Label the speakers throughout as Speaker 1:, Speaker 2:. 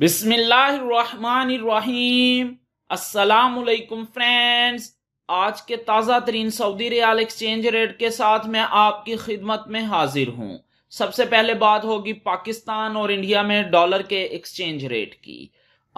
Speaker 1: बिस्मिल्लाहिर्रहमानिर्रहीम अस्सलाम वालेकुम फ्रेंड्स आज के ताज़ा तरीन सऊदी रियाल एक्सचेंज रेट के साथ मैं आपकी खिदमत में हाजिर हूँ सबसे पहले बात होगी पाकिस्तान और इंडिया में डॉलर के एक्सचेंज रेट की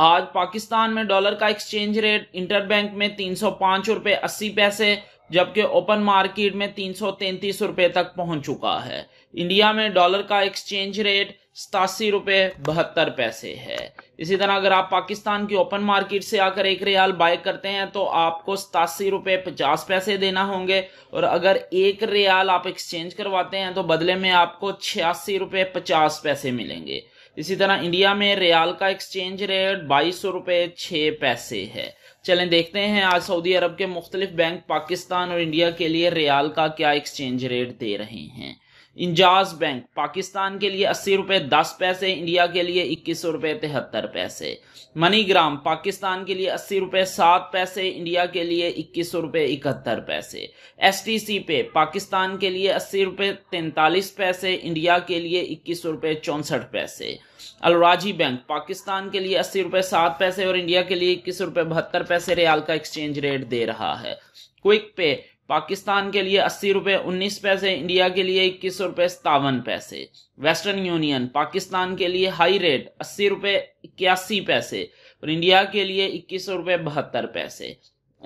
Speaker 1: आज पाकिस्तान में डॉलर का एक्सचेंज रेट इंटर बैंक में तीन सौ पांच रुपए अस्सी पैसे जबकि ओपन मार्केट में तीन सौ तैंतीस रुपए तक पहुंच चुका है इंडिया में डॉलर का एक्सचेंज रेट सतासी रुपये बहत्तर पैसे है इसी तरह अगर आप पाकिस्तान की ओपन मार्केट से आकर एक रियाल बाय करते हैं तो आपको सतासी रुपये पचास पैसे देना होंगे और अगर एक रियाल आप एक्सचेंज करवाते हैं तो बदले में आपको छियासी रुपये पचास पैसे मिलेंगे इसी तरह इंडिया में रियाल का एक्सचेंज रेट बाईस सौ रुपये छः पैसे है चलें देखते हैं आज सऊदी अरब के मुख्तलिफ बैंक पाकिस्तान और इंडिया के लिए रियाल का क्या एक्सचेंज रेट दे रहे हैं इंजाज बैंक पाकिस्तान के लिए अस्सी रुपए दस पैसे इंडिया के लिए इक्कीस रुपए तिहत्तर पैसे मनीग्राम पाकिस्तान के लिए अस्सी रुपए सात पैसे इंडिया के लिए इक्कीस रुपए इकहत्तर पैसे एस टी सी पे पाकिस्तान के लिए अस्सी रुपए तैंतालीस पैसे इंडिया के लिए इक्कीस रुपए चौंसठ पैसे अलराजी बैंक पाकिस्तान के लिए अस्सी रुपए सात पैसे और इंडिया के लिए इक्कीस रुपए बहत्तर पैसे रियाल का एक्सचेंज रेट दे रहा है क्विक पे पाकिस्तान के लिए अस्सी रुपये उन्नीस पैसे इंडिया के लिए इक्कीस रुपये सतावन पैसे वेस्टर्न यूनियन पाकिस्तान के लिए हाई रेट अस्सी रुपये इक्यासी पैसे और इंडिया के लिए इक्कीस रुपये बहत्तर पैसे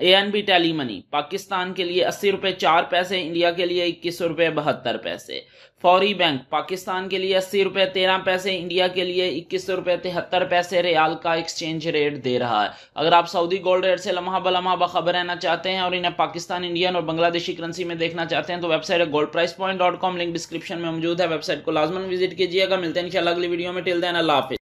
Speaker 1: A N B tally money Pakistan के लिए अस्सी रुपये चार पैसे इंडिया के लिए इक्कीस रुपये बहत्तर पैसे फौरी बैंक पाकिस्तान के लिए अस्सी रुपये तेरह पैसे इंडिया के लिए इक्कीस रुपये तिहत्तर पैसे रियाल का एक्सचेंज रेट दे रहा है अगर आप सऊदी गोल्ड रेट से लम्हा बलम्हा बखबर रहना चाहते हैं और इन्हें पाकिस्तान इंडियन और बांग्लादेशी करेंसी में देखना चाहते हैं तो वेबसाइट है gold price point dot com link description में मौजूद है वेबसाइट को लाजमन विजिट कीजिएगा मिलते हैं अगली वीडियो में टिल देन अल्लाह हाफिज